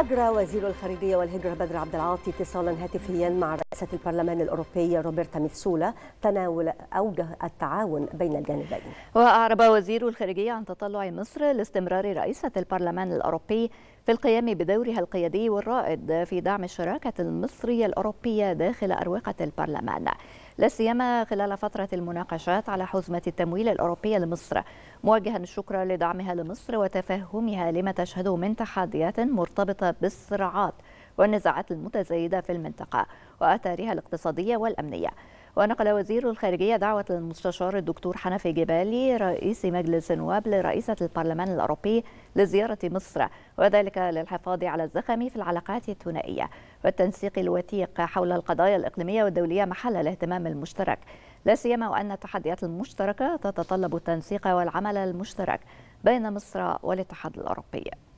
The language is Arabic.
أجرى وزير الخارجية والهجرة بدر عبد العاطي اتصالا هاتفيا مع رئيسة البرلمان الأوروبي روبرتا ميتسولا تناول أوجه التعاون بين الجانبين وأعرب وزير الخارجية عن تطلع مصر لاستمرار رئيسة البرلمان الأوروبي في القيام بدورها القيادي والرائد في دعم الشراكة المصرية الأوروبية داخل أروقة البرلمان لا سيما خلال فترة المناقشات على حزمة التمويل الأوروبية لمصر موجها الشكر لدعمها لمصر وتفهمها لما تشهده من تحديات مرتبطة بالصراعات والنزاعات المتزايدة في المنطقة وآثارها الاقتصادية والأمنية ونقل وزير الخارجية دعوة المستشار الدكتور حنفي جبالي رئيس مجلس النواب لرئيسة البرلمان الأوروبي لزيارة مصر وذلك للحفاظ على الزخم في العلاقات الثنائية والتنسيق الوثيق حول القضايا الإقليمية والدولية محل الاهتمام المشترك لا سيما وأن التحديات المشتركة تتطلب التنسيق والعمل المشترك بين مصر والاتحاد الأوروبي